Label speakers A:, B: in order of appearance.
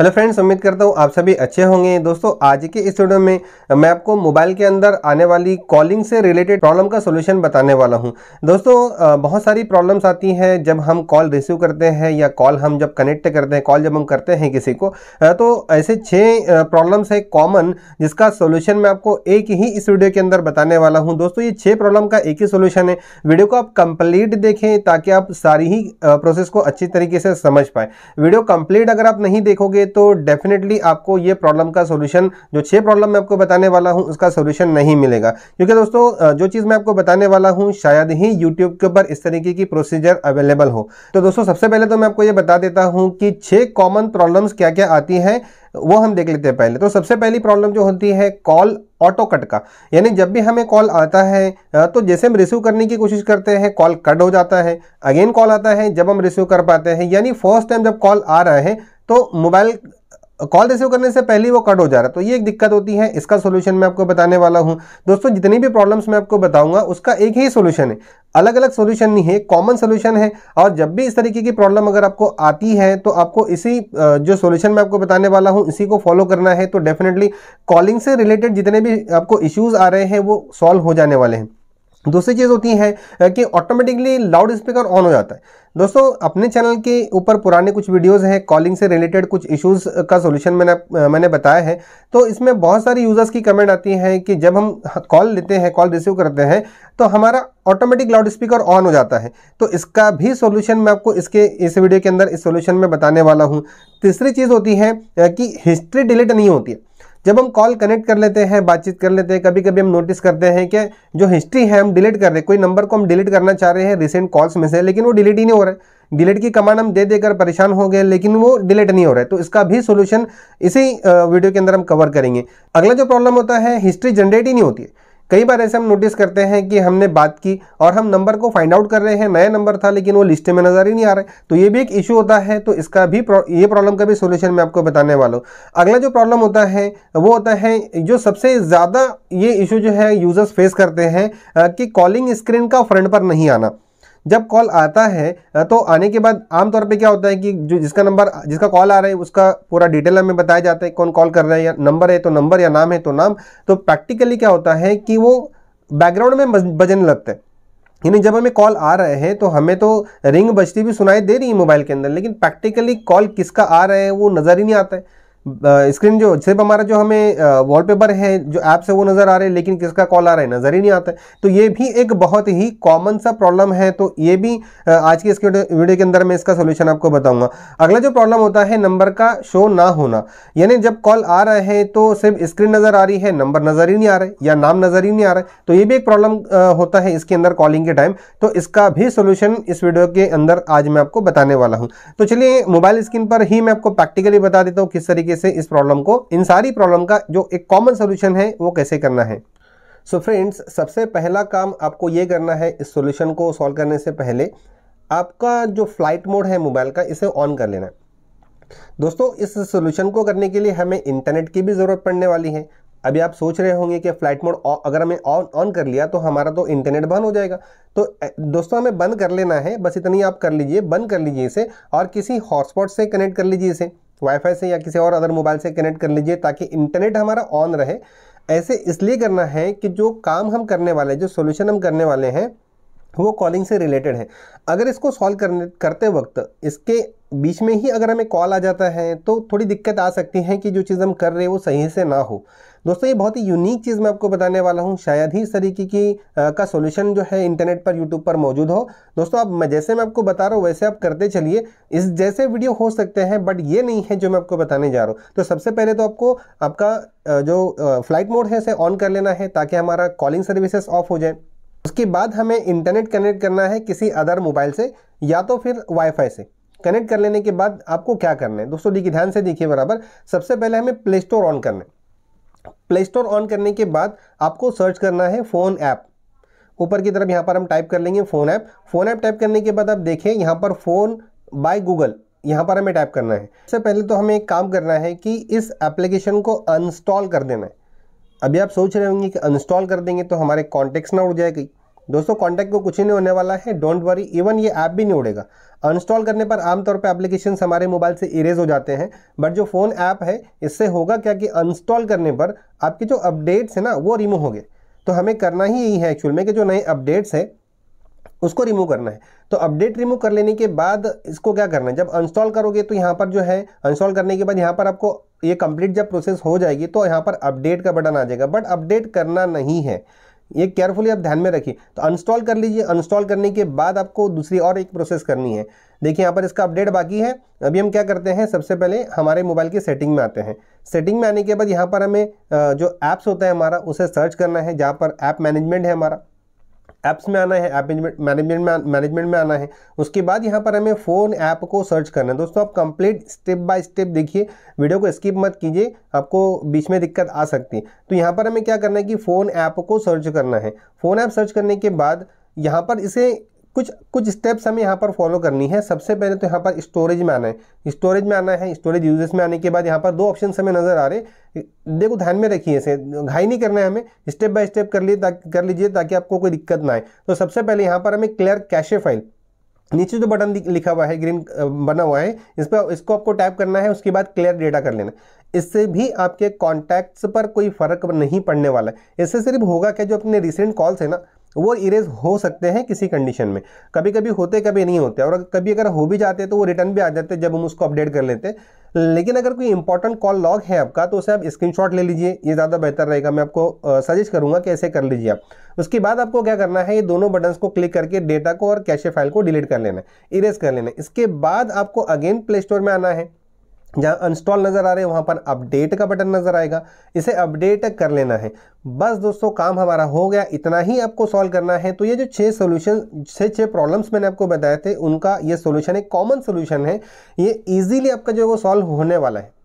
A: hello friends उम्मीद करता हूँ आप सभी अच्छे होंगे दोस्तों आज के इस वीडियो में मैं आपको मोबाइल के अंदर आने वाली कॉलिंग से रिलेटेड प्रॉब्लम का सोल्यूशन बताने वाला हूँ दोस्तों बहुत सारी प्रॉब्लम्स आती हैं जब हम कॉल रिसीव करते हैं या कॉल हम जब कनेक्ट करते हैं कॉल जब हम करते हैं किसी को तो ऐसे छः प्रॉब्लम्स है कॉमन जिसका सोल्यूशन मैं आपको एक ही इस वीडियो के अंदर बताने वाला हूँ दोस्तों ये छः प्रॉब्लम का एक ही सोल्यूशन है वीडियो को आप कंप्लीट देखें ताकि आप सारी ही प्रोसेस को अच्छी तरीके से समझ पाए वीडियो कंप्लीट अगर आप नहीं देखोगे तो डेफिनेटली आपको ये प्रॉब्लम का सोल्यूशन जो छः प्रॉब्लम मैं आपको बताने वाला हूँ उसका सोल्यूशन नहीं मिलेगा क्योंकि दोस्तों जो चीज़ मैं आपको बताने वाला हूँ शायद ही यूट्यूब के ऊपर इस तरीके की प्रोसीजर अवेलेबल हो तो दोस्तों सबसे पहले तो मैं आपको ये बता देता हूँ कि छः कॉमन प्रॉब्लम्स क्या क्या आती हैं वो हम देख लेते हैं पहले तो सबसे पहली प्रॉब्लम जो होती है कॉल ऑटो कट का यानी जब भी हमें कॉल आता है तो जैसे हम रिसीव करने की कोशिश करते हैं कॉल कट हो जाता है अगेन कॉल आता है जब हम रिसीव कर पाते हैं यानी फर्स्ट टाइम जब कॉल आ रहा है तो मोबाइल कॉल रिसीव करने से पहले वो कट हो जा रहा है तो ये एक दिक्कत होती है इसका सोल्यूशन मैं आपको बताने वाला हूँ दोस्तों जितनी भी प्रॉब्लम्स मैं आपको बताऊंगा उसका एक ही सोल्यूशन है अलग अलग सोल्यूशन नहीं है कॉमन सोल्यूशन है और जब भी इस तरीके की प्रॉब्लम अगर आपको आती है तो आपको इसी जो सोल्यूशन मैं आपको बताने वाला हूँ इसी को फॉलो करना है तो डेफिनेटली कॉलिंग से रिलेटेड जितने भी आपको इश्यूज़ आ रहे हैं वो सॉल्व हो जाने वाले हैं दूसरी चीज़ होती है कि ऑटोमेटिकली लाउड स्पीकर ऑन हो जाता है दोस्तों अपने चैनल के ऊपर पुराने कुछ वीडियोस हैं कॉलिंग से रिलेटेड कुछ इश्यूज का सॉल्यूशन मैंने मैंने बताया है तो इसमें बहुत सारी यूज़र्स की कमेंट आती है कि जब हम कॉल लेते हैं कॉल रिसीव करते हैं तो हमारा ऑटोमेटिक लाउड स्पीकर ऑन हो जाता है तो इसका भी सोल्यूशन मैं आपको इसके इस वीडियो के अंदर इस सोल्यूशन में बताने वाला हूँ तीसरी चीज़ होती है कि हिस्ट्री डिलीट नहीं होती है जब हम कॉल कनेक्ट कर लेते हैं बातचीत कर लेते हैं कभी कभी हम नोटिस करते हैं कि जो हिस्ट्री है हम डिलीट कर रहे हैं कोई नंबर को हम डिलीट करना चाह रहे हैं रिसेंट कॉल्स में से लेकिन वो डिलीट ही नहीं हो रहा है डिलीट की कमांड हम दे देकर परेशान हो गए लेकिन वो डिलीट नहीं हो रहा है तो इसका भी सोल्यूशन इसी वीडियो के अंदर हम कवर करेंगे अगला जो प्रॉब्लम होता है हिस्ट्री जनरेट ही नहीं होती है कई बार ऐसे हम नोटिस करते हैं कि हमने बात की और हम नंबर को फाइंड आउट कर रहे हैं नया नंबर था लेकिन वो लिस्ट में नज़र ही नहीं आ रहा है तो ये भी एक इशू होता है तो इसका भी ये प्रॉब्लम का भी सोल्यूशन मैं आपको बताने वाला हूँ अगला जो प्रॉब्लम होता है वो होता है जो सबसे ज़्यादा ये इशू जो है यूज़र्स फेस करते हैं कि कॉलिंग स्क्रीन का फ्रंट पर नहीं आना जब कॉल आता है तो आने के बाद आमतौर पे क्या होता है कि जो जिसका नंबर जिसका कॉल आ रहा है उसका पूरा डिटेल हमें बताया जाता है कौन कॉल कर रहा है या नंबर है तो नंबर या नाम है तो नाम तो प्रैक्टिकली क्या होता है कि वो बैकग्राउंड में बजने लगता है यानी जब हमें कॉल आ रहे हैं तो हमें तो रिंग बजती भी सुनाई दे रही है मोबाइल के अंदर लेकिन प्रैक्टिकली कॉल किसका आ रहा है वो नज़र ही नहीं आता है स्क्रीन जो सिर्फ हमारा जो हमें वॉलपेपर है जो ऐप्स है वो नज़र आ रहे हैं लेकिन किसका कॉल आ रहा है नज़र ही नहीं आता है तो ये भी एक बहुत ही कॉमन सा प्रॉब्लम है तो ये भी आज की इस वीडियो के अंदर मैं इसका सोल्यूशन आपको बताऊंगा अगला जो प्रॉब्लम होता है नंबर का शो ना होना यानी जब कॉल आ रहा है तो सिर्फ स्क्रीन नज़र आ रही है नंबर नज़र ही नहीं आ रहा है या नाम नज़र ही नहीं आ रहा है तो ये भी एक प्रॉब्लम होता है इसके अंदर कॉलिंग के टाइम तो इसका भी सोल्यूशन इस वीडियो के अंदर आज मैं आपको बताने वाला हूँ तो चलिए मोबाइल स्क्रीन पर ही मैं आपको प्रैक्टिकली बता देता हूँ किस तरीके तरीके से इस प्रॉब्लम को इन सारी प्रॉब्लम का जो एक कॉमन सोल्यूशन है वो कैसे करना है सो so फ्रेंड्स सबसे पहला काम आपको ये करना है इस सोल्यूशन को सॉल्व करने से पहले आपका जो फ्लाइट मोड है मोबाइल का इसे ऑन कर लेना है दोस्तों इस सोल्यूशन को करने के लिए हमें इंटरनेट की भी ज़रूरत पड़ने वाली है अभी आप सोच रहे होंगे कि फ्लाइट मोड अगर हमें ऑन ऑन कर लिया तो हमारा तो इंटरनेट बंद हो जाएगा तो दोस्तों हमें बंद कर लेना है बस इतनी आप कर लीजिए बंद कर लीजिए इसे और किसी हॉटस्पॉट से कनेक्ट कर लीजिए इसे वाईफाई से या किसी और अदर मोबाइल से कनेक्ट कर लीजिए ताकि इंटरनेट हमारा ऑन रहे ऐसे इसलिए करना है कि जो काम हम करने वाले जो सोल्यूशन हम करने वाले हैं वो कॉलिंग से रिलेटेड है अगर इसको सॉल्व करने करते वक्त इसके बीच में ही अगर हमें कॉल आ जाता है तो थोड़ी दिक्कत आ सकती है कि जो चीज़ हम कर रहे हैं वो सही से ना हो दोस्तों ये बहुत ही यूनिक चीज़ मैं आपको बताने वाला हूँ शायद ही इस तरीके की आ, का सॉल्यूशन जो है इंटरनेट पर यूट्यूब पर मौजूद हो दोस्तों आप मैं जैसे मैं आपको बता रहा हूँ वैसे आप करते चलिए इस जैसे वीडियो हो सकते हैं बट ये नहीं है जो मैं आपको बताने जा रहा हूँ तो सबसे पहले तो आपको आपका जो फ्लाइट मोड है उसे ऑन कर लेना है ताकि हमारा कॉलिंग सर्विसेस ऑफ हो जाए उसके बाद हमें इंटरनेट कनेक्ट करना है किसी अदर मोबाइल से या तो फिर वाईफाई से कनेक्ट कर लेने के बाद आपको क्या करना है दोस्तों देखिए ध्यान से देखिए बराबर सबसे पहले हमें प्ले स्टोर ऑन करना है प्ले स्टोर ऑन करने के बाद आपको सर्च करना है फ़ोन ऐप ऊपर की तरफ यहाँ पर हम टाइप कर लेंगे phone app phone app type करने के बाद आप देखें यहाँ पर फ़ोन बाय गूगल यहाँ पर हमें टाइप करना है सबसे पहले तो हमें एक काम करना है कि इस एप्लीकेशन को अनस्टॉल कर देना है अभी आप सोच रहे होंगे कि अनस्टॉल कर देंगे तो हमारे कॉन्टेक्ट्स ना उड़ जाएगी दोस्तों कॉन्टैक्ट को कुछ ही नहीं होने वाला है डोंट वरी इवन ये ऐप भी नहीं उड़ेगा अनस्टॉल करने पर आमतौर पर एप्लीकेशन हमारे मोबाइल से इरेज हो जाते हैं बट जो फ़ोन ऐप है इससे होगा क्या कि अनस्टॉल करने पर आपके जो अपडेट्स हैं ना वो रिमूव हो गए तो हमें करना ही यही है एक्चुअल में कि जो नए अपडेट्स है उसको रिमूव करना है तो अपडेट रिमूव कर लेने के बाद इसको क्या करना है जब अनस्टॉल करोगे तो यहाँ पर जो है अनस्टॉल करने के बाद यहाँ पर आपको ये कंप्लीट जब प्रोसेस हो जाएगी तो यहाँ पर अपडेट का बटन आ जाएगा बट अपडेट करना नहीं है ये केयरफुली आप ध्यान में रखिए तो अनस्टॉल कर लीजिए अनस्टॉल करने के बाद आपको दूसरी और एक प्रोसेस करनी है देखिए यहाँ पर इसका अपडेट बाकी है अभी हम क्या करते हैं सबसे पहले हमारे मोबाइल की सेटिंग में आते हैं सेटिंग में आने के बाद यहाँ पर हमें जो ऐप्स होता है हमारा उसे सर्च करना है जहाँ पर ऐप मैनेजमेंट है हमारा ऐप्स में आना है ऐप मैनेजमेंट मैनेजमेंट में आना है उसके बाद यहाँ पर हमें फ़ोन ऐप को सर्च करना है दोस्तों आप कंप्लीट स्टेप बाय स्टेप देखिए वीडियो को स्किप मत कीजिए आपको बीच में दिक्कत आ सकती है तो यहाँ पर हमें क्या करना है कि फ़ोन ऐप को सर्च करना है फ़ोन ऐप सर्च करने के बाद यहाँ पर इसे कुछ कुछ स्टेप्स हमें यहाँ पर फॉलो करनी है सबसे पहले तो यहाँ पर स्टोरेज में आना है स्टोरेज में आना है स्टोरेज यूजेस में आने के बाद यहाँ पर दो ऑप्शन हमें नज़र आ रहे देखो ध्यान में रखिए इसे घाई नहीं करना है हमें स्टेप बाय स्टेप कर लिए कर लीजिए ताकि आपको कोई दिक्कत ना आए तो सबसे पहले यहाँ पर हमें क्लियर कैशे फाइल नीचे जो बटन लिखा हुआ है ग्रीन बना हुआ है इस पर इसको आपको टैप करना है उसके बाद क्लियर डेटा कर लेना इससे भी आपके कॉन्टैक्ट्स पर कोई फर्क नहीं पड़ने वाला है इससे सिर्फ होगा क्या जो अपने रिसेंट कॉल्स है ना तो वो इरेज हो सकते हैं किसी कंडीशन में कभी कभी होते कभी नहीं होते और कभी अगर हो भी जाते तो वो रिटर्न भी आ जाते जब हम उसको अपडेट कर लेते लेकिन अगर कोई इंपॉर्टेंट कॉल लॉग है आपका तो उसे आप स्क्रीनशॉट ले लीजिए ये ज़्यादा बेहतर रहेगा मैं आपको सजेस्ट करूँगा कि ऐसे कर लीजिए आप उसके बाद आपको क्या करना है ये दोनों बटन्स को क्लिक करके डेटा को और कैशे फाइल को डिलीट कर लेना है इरेज कर लेना है इसके बाद आपको अगेन प्ले स्टोर में आना है जहाँ अनस्टॉल नज़र आ रहे हैं वहाँ पर अपडेट का बटन नज़र आएगा इसे अपडेट कर लेना है बस दोस्तों काम हमारा हो गया इतना ही आपको सॉल्व करना है तो ये जो छः सोल्यूशन छः छः प्रॉब्लम्स मैंने आपको बताए थे उनका ये सोल्यूशन एक कॉमन सोल्यूशन है ये ईजीली आपका जो है वो सॉल्व होने वाला है